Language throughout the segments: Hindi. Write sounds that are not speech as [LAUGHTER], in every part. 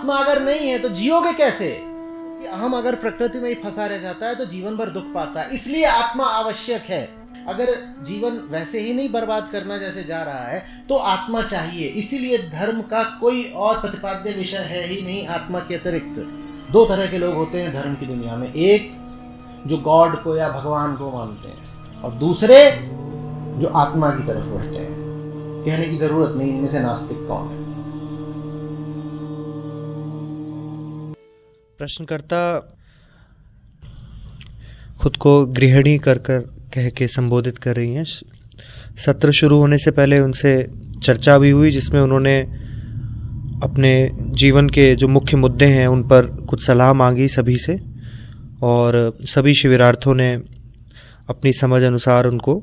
आत्मा अगर नहीं है तो जियोगे कैसे कि हम अगर प्रकृति में ही फंसा रह जाता है तो जीवन भर दुख पाता है इसलिए आत्मा आवश्यक है अगर जीवन वैसे ही नहीं बर्बाद करना जैसे जा रहा है तो आत्मा चाहिए इसीलिए धर्म का कोई और प्रतिपाद्य विषय है ही नहीं आत्मा के अतिरिक्त दो तरह के लोग होते हैं धर्म की दुनिया में एक जो गॉड को या भगवान को मानते हैं और दूसरे जो आत्मा की तरफ बढ़ते हैं कहने की जरूरत नहीं इनमें से नास्तिक कौन है प्रश्नकर्ता खुद को गृहिणी कर कर कह के संबोधित कर रही हैं सत्र शुरू होने से पहले उनसे चर्चा भी हुई जिसमें उन्होंने अपने जीवन के जो मुख्य मुद्दे हैं उन पर कुछ सलाह मांगी सभी से और सभी शिविरार्थों ने अपनी समझ अनुसार उनको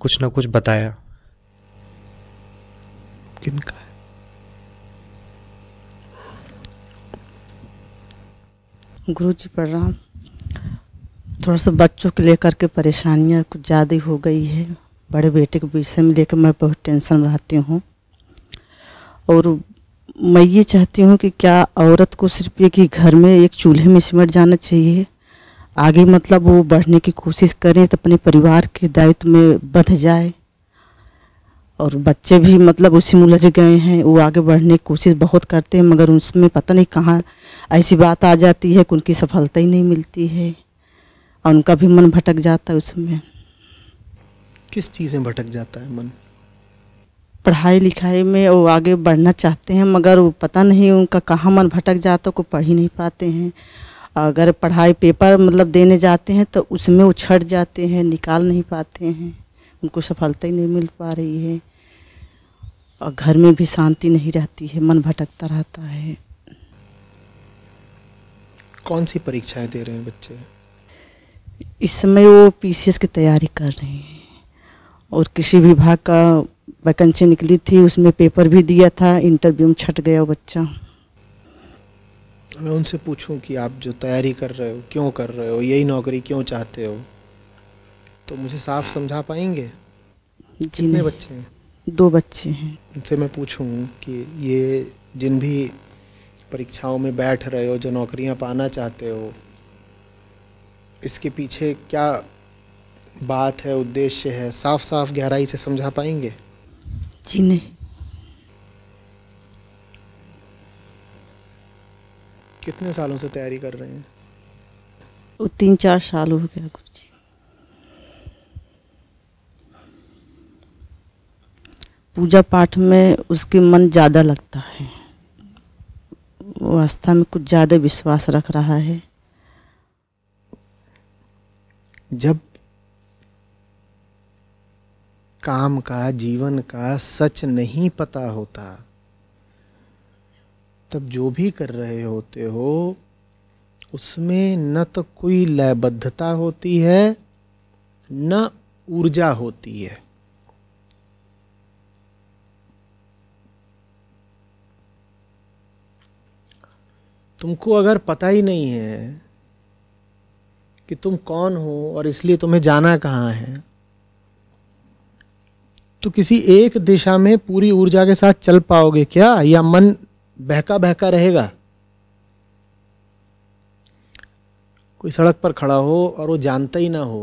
कुछ ना कुछ बताया किनका गुरु जी पढ़ प्रणाम थोड़ा सा बच्चों के लेकर के परेशानियाँ कुछ ज़्यादा हो गई है बड़े बेटे के विषय में लेकर मैं बहुत टेंशन में रहती हूँ और मैं ये चाहती हूँ कि क्या औरत को सिर्फ ये कि घर में एक चूल्हे में सिमट जाना चाहिए आगे मतलब वो बढ़ने की कोशिश करें तो अपने परिवार के दायित्व में बध जाए और बच्चे भी मतलब उसी में उलझ गए हैं वो आगे बढ़ने की कोशिश बहुत करते हैं मगर उसमें पता नहीं कहाँ ऐसी बात आ जाती है कि उनकी सफलता ही नहीं मिलती है और उनका भी मन भटक जाता है उसमें किस चीज़ में भटक जाता है मन पढ़ाई लिखाई में वो आगे बढ़ना चाहते हैं मगर वो पता नहीं उनका कहाँ मन भटक जाता को पढ़ ही नहीं पाते हैं अगर पढ़ाई पेपर मतलब देने जाते हैं तो उसमें वो छट जाते हैं निकाल नहीं पाते हैं उनको सफलता ही नहीं मिल पा रही है और घर में भी शांति नहीं रहती है मन भटकता रहता है कौन सी परीक्षाएं दे रहे हैं बच्चे इस समय वो पीसीएस की तैयारी कर रहे हैं और कृषि विभाग का वैकेंसी निकली थी उसमें पेपर भी दिया था इंटरव्यू में छट गया बच्चा मैं उनसे पूछूं कि आप जो तैयारी कर रहे हो क्यों कर रहे हो यही नौकरी क्यों चाहते हो तो मुझे साफ समझा पाएंगे जितने बच्चे हैं दो बच्चे हैं उनसे मैं पूछूं कि ये जिन भी परीक्षाओं में बैठ रहे हो जो नौकरियां पाना चाहते हो इसके पीछे क्या बात है उद्देश्य है साफ साफ गहराई से समझा पाएंगे जी नहीं कितने सालों से तैयारी कर रहे हैं वो तीन चार साल हो गया गुरु जी पूजा पाठ में उसके मन ज़्यादा लगता है वो आस्था में कुछ ज़्यादा विश्वास रख रहा है जब काम का जीवन का सच नहीं पता होता तब जो भी कर रहे होते हो उसमें न तो कोई लयबद्धता होती है न ऊर्जा होती है तुमको अगर पता ही नहीं है कि तुम कौन हो और इसलिए तुम्हें जाना कहाँ है तो किसी एक दिशा में पूरी ऊर्जा के साथ चल पाओगे क्या या मन बहका बहका रहेगा कोई सड़क पर खड़ा हो और वो जानता ही ना हो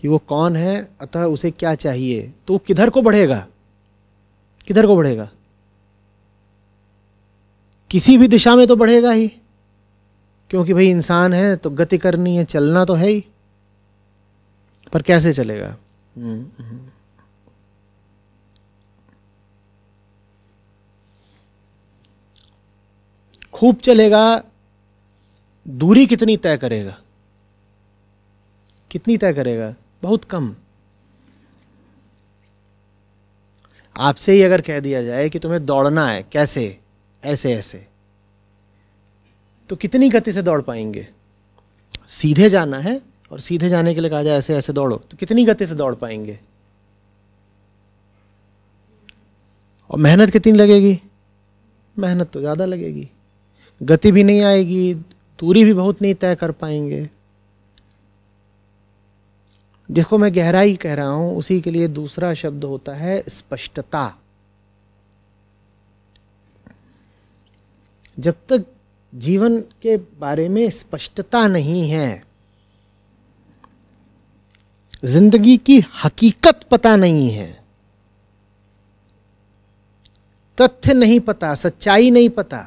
कि वो कौन है अतः उसे क्या चाहिए तो वो किधर को बढ़ेगा किधर को बढ़ेगा किसी भी दिशा में तो बढ़ेगा ही क्योंकि भाई इंसान है तो गति करनी है चलना तो है ही पर कैसे चलेगा हम्म, हम्म। खूब चलेगा दूरी कितनी तय करेगा कितनी तय करेगा बहुत कम आपसे ही अगर कह दिया जाए कि तुम्हें दौड़ना है कैसे ऐसे ऐसे तो कितनी गति से दौड़ पाएंगे सीधे जाना है और सीधे जाने के लिए कहा जाए ऐसे ऐसे दौड़ो तो कितनी गति से दौड़ पाएंगे और मेहनत कितनी लगेगी मेहनत तो ज़्यादा लगेगी गति भी नहीं आएगी दूरी भी बहुत नहीं तय कर पाएंगे जिसको मैं गहराई कह रहा हूँ उसी के लिए दूसरा शब्द होता है स्पष्टता जब तक जीवन के बारे में स्पष्टता नहीं है जिंदगी की हकीकत पता नहीं है तथ्य नहीं पता सच्चाई नहीं पता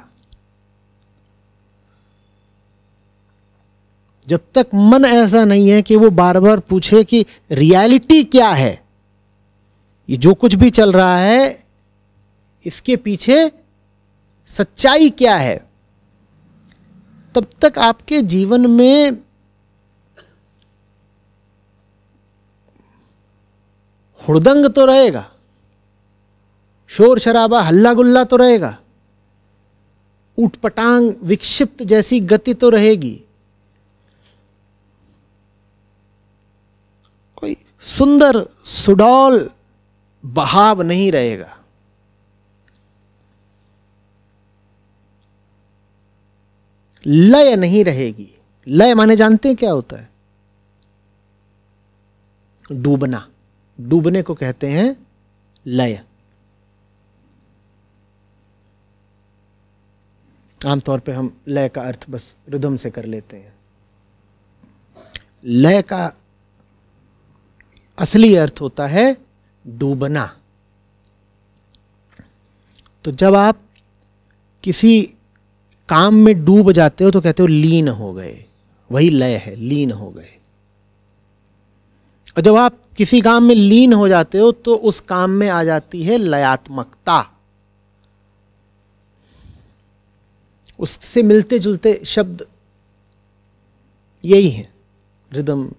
जब तक मन ऐसा नहीं है कि वो बार बार पूछे कि रियलिटी क्या है ये जो कुछ भी चल रहा है इसके पीछे सच्चाई क्या है तब तक आपके जीवन में हुड़दंग तो रहेगा शोर शराबा हल्ला गुल्ला तो रहेगा उठपटांग विक्षिप्त जैसी गति तो रहेगी कोई सुंदर सुडौल बहाव नहीं रहेगा लय नहीं रहेगी लय माने जानते हैं क्या होता है डूबना डूबने को कहते हैं लय आमतौर पे हम लय का अर्थ बस रुदम से कर लेते हैं लय का असली अर्थ होता है डूबना तो जब आप किसी काम में डूब जाते हो तो कहते हो लीन हो गए वही लय है लीन हो गए और जब आप किसी काम में लीन हो जाते हो तो उस काम में आ जाती है लयात्मकता उससे मिलते जुलते शब्द यही है रिदम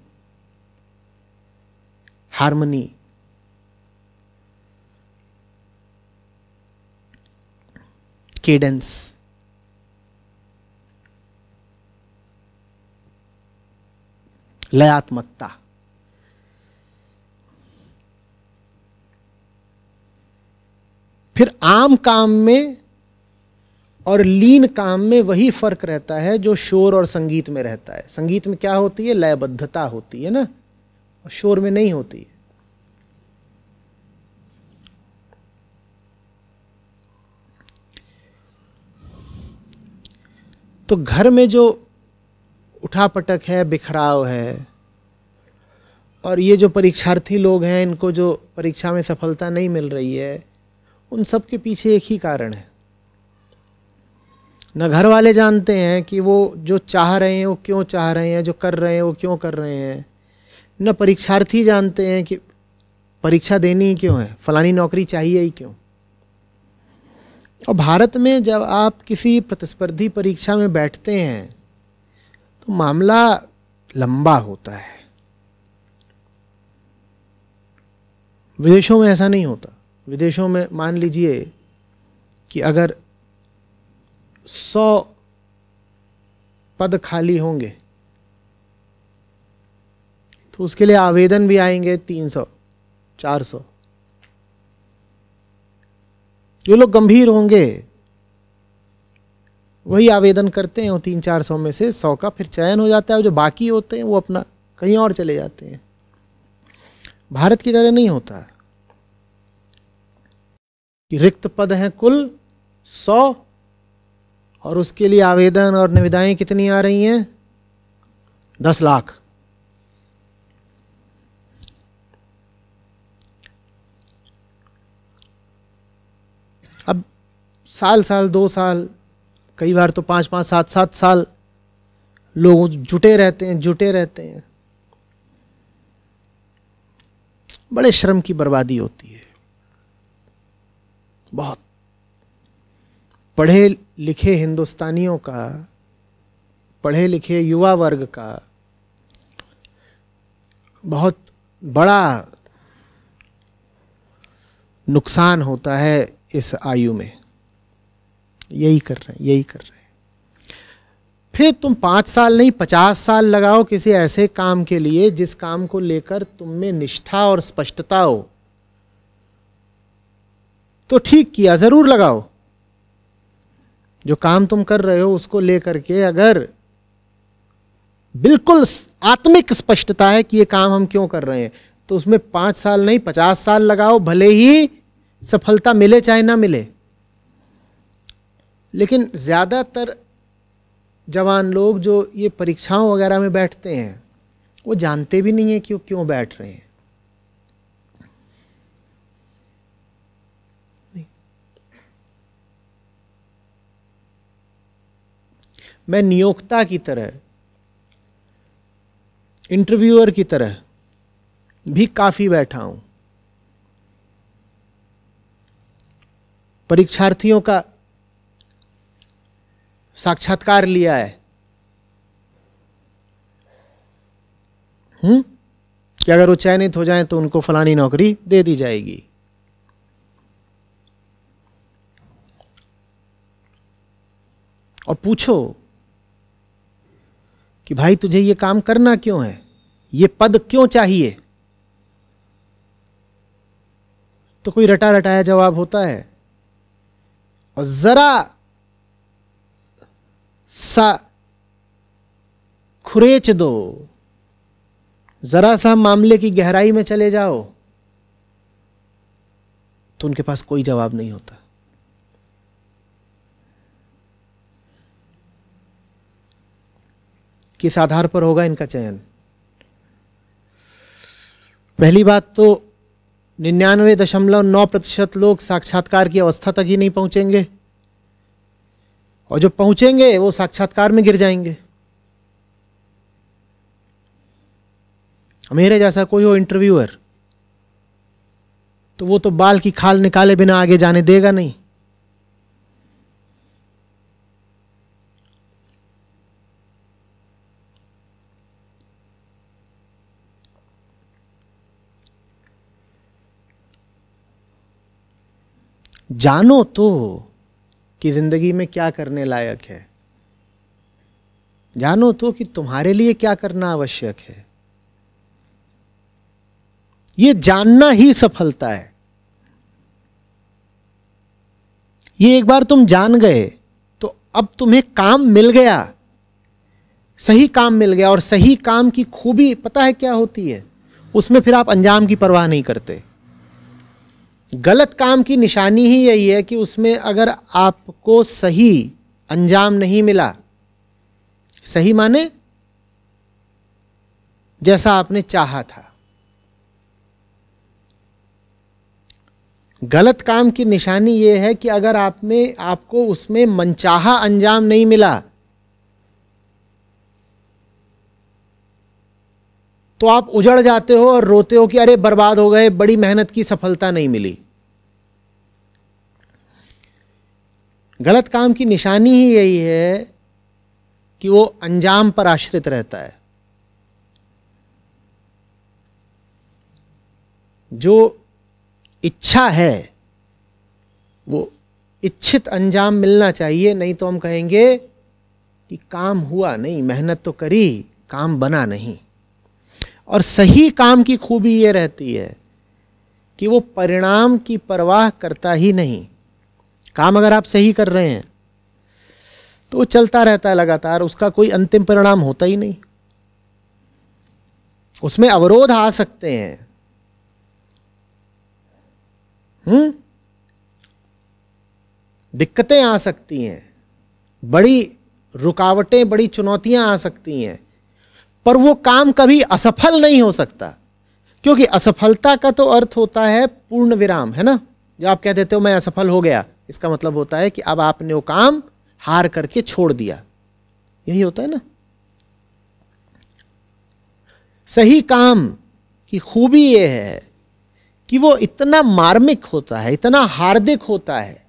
हारमोनी केडेंस लयात्मकता फिर आम काम में और लीन काम में वही फर्क रहता है जो शोर और संगीत में रहता है संगीत में क्या होती है लयबद्धता होती है ना और शोर में नहीं होती है तो घर में जो उठापटक है बिखराव है और ये जो परीक्षार्थी लोग हैं इनको जो परीक्षा में सफलता नहीं मिल रही है उन सब के पीछे एक ही कारण है न घर वाले जानते हैं कि वो जो चाह रहे हैं वो क्यों चाह रहे हैं जो कर रहे हैं वो क्यों कर रहे हैं न परीक्षार्थी जानते हैं कि परीक्षा देनी ही क्यों है फलानी नौकरी चाहिए ही क्यों और भारत में जब आप किसी प्रतिस्पर्धी परीक्षा में बैठते हैं तो मामला लंबा होता है विदेशों में ऐसा नहीं होता विदेशों में मान लीजिए कि अगर सौ पद खाली होंगे तो उसके लिए आवेदन भी आएंगे तीन सौ चार सौ जो लोग गंभीर होंगे वही आवेदन करते हैं और तीन चार सौ में से सौ का फिर चयन हो जाता है और जो बाकी होते हैं वो अपना कहीं और चले जाते हैं भारत की तरह नहीं होता है कि रिक्त पद हैं कुल सौ और उसके लिए आवेदन और निविदाएं कितनी आ रही हैं दस लाख अब साल साल दो साल कई बार तो पाँच पाँच सात सात साल लोग जुटे रहते हैं जुटे रहते हैं बड़े श्रम की बर्बादी होती है बहुत पढ़े लिखे हिंदुस्तानियों का पढ़े लिखे युवा वर्ग का बहुत बड़ा नुकसान होता है इस आयु में यही कर रहे हैं यही कर रहे हैं फिर तुम पाँच साल नहीं पचास साल लगाओ किसी ऐसे काम के लिए जिस काम को लेकर तुम में निष्ठा और स्पष्टता हो तो ठीक किया ज़रूर लगाओ जो काम तुम कर रहे हो उसको लेकर के अगर बिल्कुल आत्मिक स्पष्टता है कि ये काम हम क्यों कर रहे हैं तो उसमें पांच साल नहीं पचास साल लगाओ भले ही सफलता मिले चाहे ना मिले लेकिन ज़्यादातर जवान लोग जो ये परीक्षाओं वगैरह में बैठते हैं वो जानते भी नहीं है कि वो क्यों बैठ रहे हैं मैं नियोक्ता की तरह इंटरव्यूअर की तरह भी काफ़ी बैठा हूं परीक्षार्थियों का साक्षात्कार लिया है हम्म कि अगर वो चयनित हो जाए तो उनको फलानी नौकरी दे दी जाएगी और पूछो कि भाई तुझे ये काम करना क्यों है ये पद क्यों चाहिए तो कोई रटा रटाया जवाब होता है और जरा सा खुरेच दो जरा सा मामले की गहराई में चले जाओ तो उनके पास कोई जवाब नहीं होता किस आधार पर होगा इनका चयन पहली बात तो निन्यानवे दशमलव नौ प्रतिशत लोग साक्षात्कार की अवस्था तक ही नहीं पहुंचेंगे और जो पहुंचेंगे वो साक्षात्कार में गिर जाएंगे मेरे जैसा कोई हो इंटरव्यूअर तो वो तो बाल की खाल निकाले बिना आगे जाने देगा नहीं जानो तो कि ज़िंदगी में क्या करने लायक है जानो तो कि तुम्हारे लिए क्या करना आवश्यक है ये जानना ही सफलता है ये एक बार तुम जान गए तो अब तुम्हें काम मिल गया सही काम मिल गया और सही काम की खूबी पता है क्या होती है उसमें फिर आप अंजाम की परवाह नहीं करते गलत काम की निशानी ही यही है कि उसमें अगर आपको सही अंजाम नहीं मिला सही माने जैसा आपने चाहा था गलत काम की निशानी यह है कि अगर आप में आपको उसमें मनचाहा अंजाम नहीं मिला तो आप उजड़ जाते हो और रोते हो कि अरे बर्बाद हो गए बड़ी मेहनत की सफलता नहीं मिली गलत काम की निशानी ही यही है कि वो अंजाम पर आश्रित रहता है जो इच्छा है वो इच्छित अंजाम मिलना चाहिए नहीं तो हम कहेंगे कि काम हुआ नहीं मेहनत तो करी काम बना नहीं और सही काम की खूबी ये रहती है कि वो परिणाम की परवाह करता ही नहीं काम अगर आप सही कर रहे हैं तो वो चलता रहता है लगातार उसका कोई अंतिम परिणाम होता ही नहीं उसमें अवरोध आ सकते हैं हम्म दिक्कतें आ सकती हैं बड़ी रुकावटें बड़ी चुनौतियां आ सकती हैं पर वो काम कभी असफल नहीं हो सकता क्योंकि असफलता का तो अर्थ होता है पूर्ण विराम है ना जो आप कह देते हो मैं असफल हो गया इसका मतलब होता है कि अब आपने वो काम हार करके छोड़ दिया यही होता है ना सही काम की खूबी यह है कि वो इतना मार्मिक होता है इतना हार्दिक होता है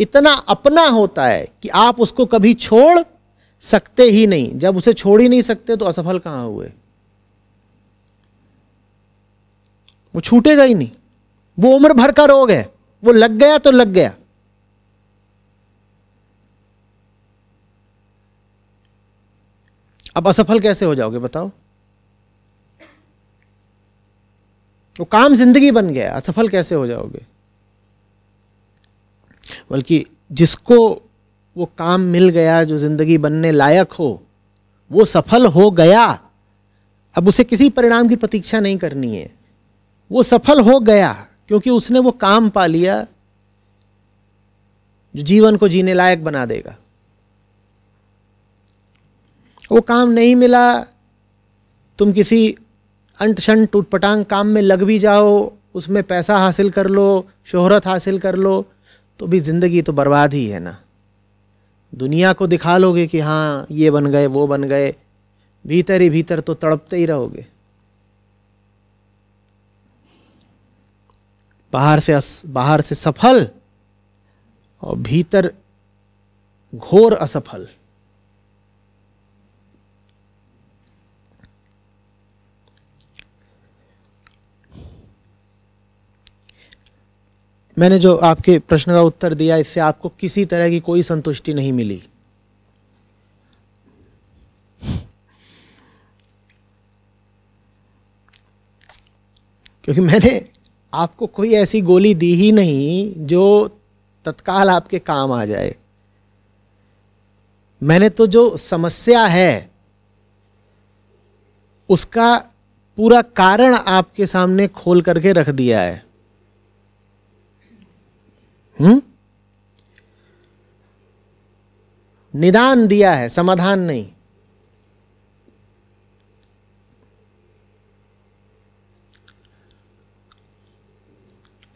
इतना अपना होता है कि आप उसको कभी छोड़ सकते ही नहीं जब उसे छोड़ ही नहीं सकते तो असफल कहां हुए वो छूटेगा ही नहीं वो उम्र भर का रोग है वो लग गया तो लग गया अब असफल कैसे हो जाओगे बताओ वो काम जिंदगी बन गया असफल कैसे हो जाओगे बल्कि जिसको वो काम मिल गया जो ज़िंदगी बनने लायक हो वो सफल हो गया अब उसे किसी परिणाम की प्रतीक्षा नहीं करनी है वो सफल हो गया क्योंकि उसने वो काम पा लिया जो जीवन को जीने लायक बना देगा वो काम नहीं मिला तुम किसी अंट शंट टूटपटांग काम में लग भी जाओ उसमें पैसा हासिल कर लो शोहरत हासिल कर लो तो भी ज़िंदगी तो बर्बाद ही है ना दुनिया को दिखा लोगे कि हाँ ये बन गए वो बन गए भीतर ही भीतर तो तड़पते ही रहोगे बाहर से बाहर से सफल और भीतर घोर असफल मैंने जो आपके प्रश्न का उत्तर दिया इससे आपको किसी तरह की कोई संतुष्टि नहीं मिली क्योंकि मैंने आपको कोई ऐसी गोली दी ही नहीं जो तत्काल आपके काम आ जाए मैंने तो जो समस्या है उसका पूरा कारण आपके सामने खोल करके रख दिया है हुँ? हम्म? निदान दिया है समाधान नहीं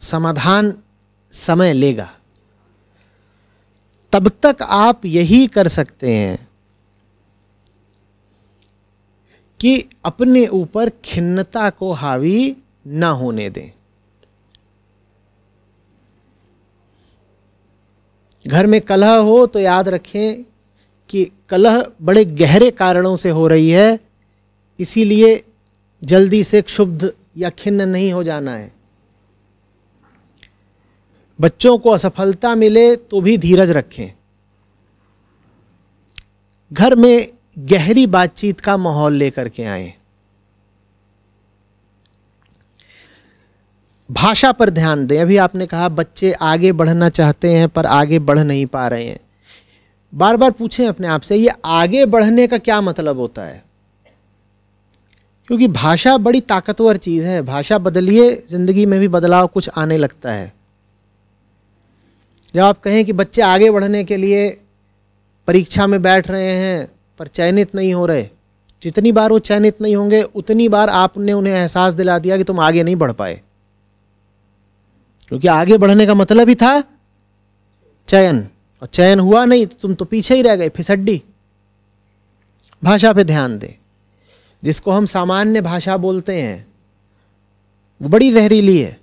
समाधान समय लेगा तब तक आप यही कर सकते हैं कि अपने ऊपर खिन्नता को हावी ना होने दें घर में कलह हो तो याद रखें कि कलह बड़े गहरे कारणों से हो रही है इसीलिए जल्दी से क्षुब्ध या खिन्न नहीं हो जाना है बच्चों को असफलता मिले तो भी धीरज रखें घर में गहरी बातचीत का माहौल लेकर के आएं भाषा पर ध्यान दें अभी आपने कहा बच्चे आगे बढ़ना चाहते हैं पर आगे बढ़ नहीं पा रहे हैं बार बार पूछें अपने आप से ये आगे बढ़ने का क्या मतलब होता है क्योंकि भाषा बड़ी ताकतवर चीज़ है भाषा बदलिए ज़िंदगी में भी बदलाव कुछ आने लगता है जब आप कहें कि बच्चे आगे बढ़ने के लिए परीक्षा में बैठ रहे हैं पर चयनित नहीं हो रहे जितनी बार वो चयनित नहीं होंगे उतनी बार आपने उन्हें एहसास दिला दिया कि तुम आगे नहीं बढ़ पाए क्योंकि आगे बढ़ने का मतलब ही था चयन और चयन हुआ नहीं तो तुम तो पीछे ही रह गए फिसड्डी भाषा पे ध्यान दें जिसको हम सामान्य भाषा बोलते हैं वो बड़ी जहरीली है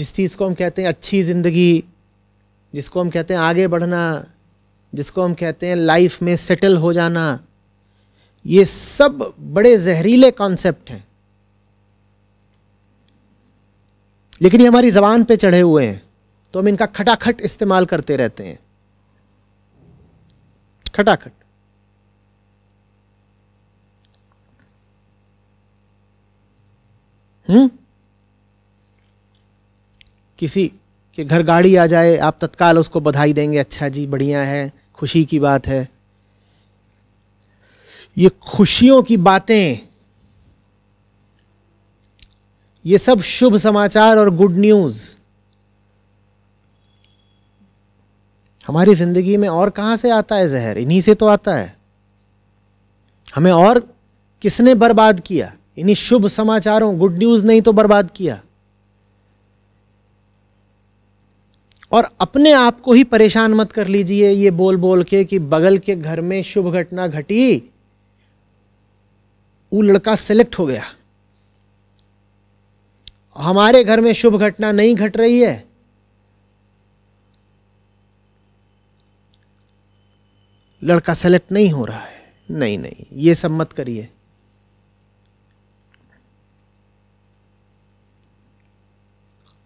जिस चीज़ को हम कहते हैं अच्छी ज़िंदगी जिसको हम कहते हैं आगे बढ़ना जिसको हम कहते हैं लाइफ में सेटल हो जाना ये सब बड़े जहरीले कॉन्सेप्ट हैं लेकिन ये हमारी ज़बान पे चढ़े हुए हैं तो हम इनका खटाखट इस्तेमाल करते रहते हैं खटाखट हम्म किसी के घर गाड़ी आ जाए आप तत्काल उसको बधाई देंगे अच्छा जी बढ़िया है खुशी की बात है ये खुशियों की बातें ये सब शुभ समाचार और गुड न्यूज़ हमारी ज़िंदगी में और कहां से आता है जहर इन्हीं से तो आता है हमें और किसने बर्बाद किया इन्हीं शुभ समाचारों गुड न्यूज़ नहीं तो बर्बाद किया और अपने आप को ही परेशान मत कर लीजिए ये बोल बोल के कि बगल के घर में शुभ घटना घटी वो लड़का सेलेक्ट हो गया हमारे घर में शुभ घटना नहीं घट रही है लड़का सेलेक्ट नहीं हो रहा है नहीं नहीं ये सब मत करिए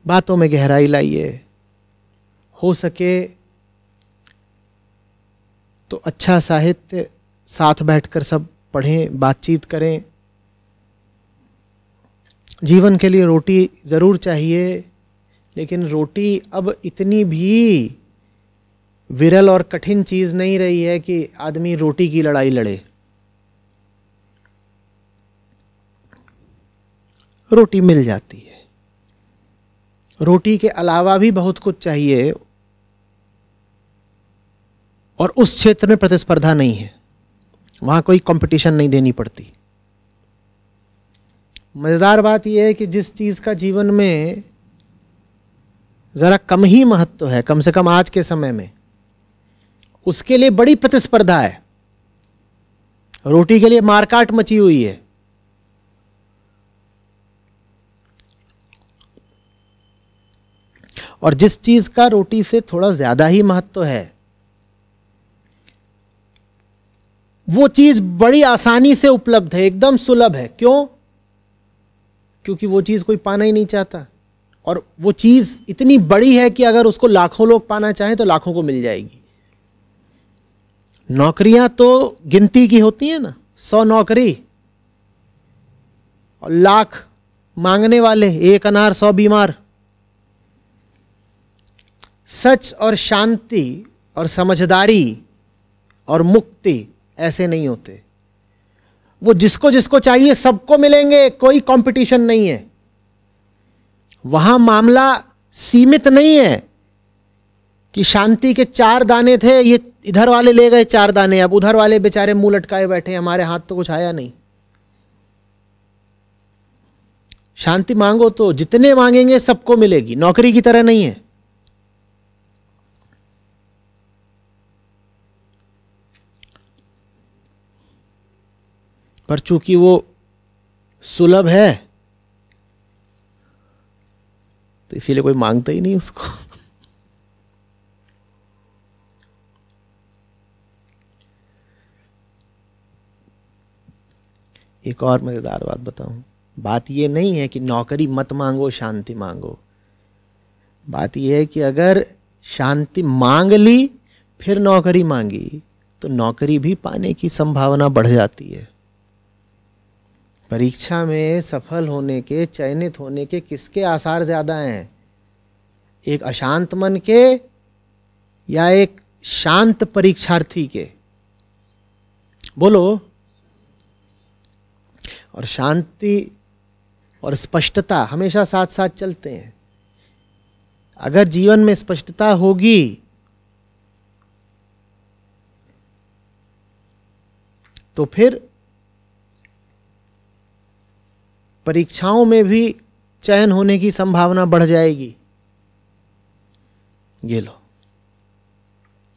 बातों में गहराई लाइए हो सके तो अच्छा साहित्य साथ बैठकर सब पढ़ें बातचीत करें जीवन के लिए रोटी ज़रूर चाहिए लेकिन रोटी अब इतनी भी विरल और कठिन चीज़ नहीं रही है कि आदमी रोटी की लड़ाई लड़े रोटी मिल जाती है रोटी के अलावा भी बहुत कुछ चाहिए और उस क्षेत्र में प्रतिस्पर्धा नहीं है वहां कोई कंपटीशन नहीं देनी पड़ती मज़ेदार बात यह है कि जिस चीज़ का जीवन में ज़रा कम ही महत्व है कम से कम आज के समय में उसके लिए बड़ी प्रतिस्पर्धा है रोटी के लिए मारकाट मची हुई है और जिस चीज़ का रोटी से थोड़ा ज़्यादा ही महत्व है वो चीज बड़ी आसानी से उपलब्ध है एकदम सुलभ है क्यों क्योंकि वो चीज कोई पाना ही नहीं चाहता और वो चीज इतनी बड़ी है कि अगर उसको लाखों लोग पाना चाहें तो लाखों को मिल जाएगी नौकरियां तो गिनती की होती है ना सौ नौकरी और लाख मांगने वाले एक अनार सौ बीमार सच और शांति और समझदारी और मुक्ति ऐसे नहीं होते वो जिसको जिसको चाहिए सबको मिलेंगे कोई कंपटीशन नहीं है वहां मामला सीमित नहीं है कि शांति के चार दाने थे ये इधर वाले ले गए चार दाने अब उधर वाले बेचारे मुंह लटकाए बैठे हमारे हाथ तो कुछ आया नहीं शांति मांगो तो जितने मांगेंगे सबको मिलेगी नौकरी की तरह नहीं है पर चूंकि वो सुलभ है तो इसीलिए कोई मांगता ही नहीं उसको [LAUGHS] एक और मज़ेदार बात बताऊं बात यह नहीं है कि नौकरी मत मांगो शांति मांगो बात यह है कि अगर शांति मांग ली फिर नौकरी मांगी तो नौकरी भी पाने की संभावना बढ़ जाती है परीक्षा में सफल होने के चयनित होने के किसके आसार ज़्यादा हैं एक अशांत मन के या एक शांत परीक्षार्थी के बोलो और शांति और स्पष्टता हमेशा साथ साथ चलते हैं अगर जीवन में स्पष्टता होगी तो फिर परीक्षाओं में भी चयन होने की संभावना बढ़ जाएगी ये लो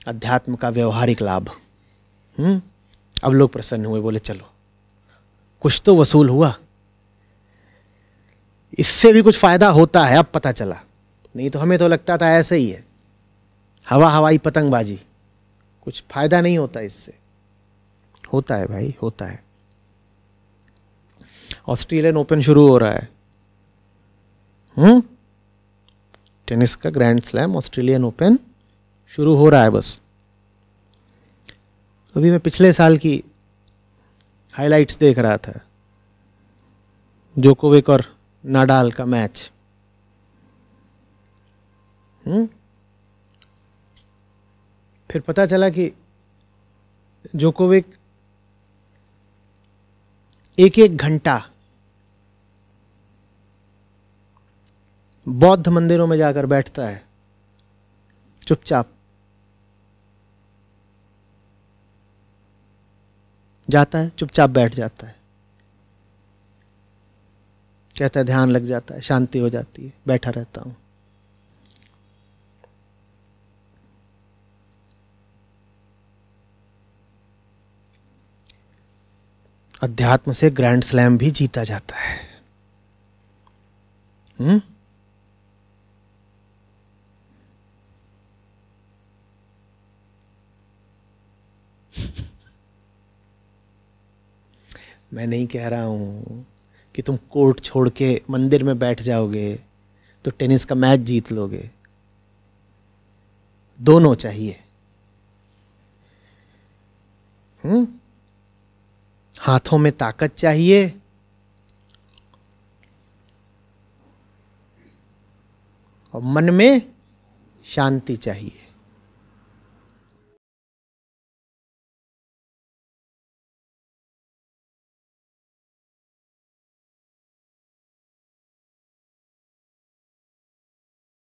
अध्यात्म का व्यवहारिक लाभ हम्म अब लोग प्रसन्न हुए बोले चलो कुछ तो वसूल हुआ इससे भी कुछ फायदा होता है अब पता चला नहीं तो हमें तो लगता था ऐसे ही है हवा हवाई पतंगबाजी कुछ फायदा नहीं होता इससे होता है भाई होता है ऑस्ट्रेलियन ओपन शुरू हो रहा है हुँ? हम्म? टेनिस का ग्रैंड स्लैम ऑस्ट्रेलियन ओपन शुरू हो रहा है बस अभी मैं पिछले साल की हाइलाइट्स देख रहा था जोकोविक और नाडाल का मैच हुँ? हम्म? फिर पता चला कि जोकोविक एक एक घंटा बौद्ध मंदिरों में जाकर बैठता है चुपचाप जाता है चुपचाप बैठ जाता है कहता है ध्यान लग जाता है शांति हो जाती है बैठा रहता हूँ अध्यात्म से ग्रैंड स्लैम भी जीता जाता है हुँ? हम्म? [LAUGHS] मैं नहीं कह रहा हूँ कि तुम कोर्ट छोड़ के मंदिर में बैठ जाओगे तो टेनिस का मैच जीत लोगे दोनों चाहिए हम्म हाथों में ताकत चाहिए और मन में शांति चाहिए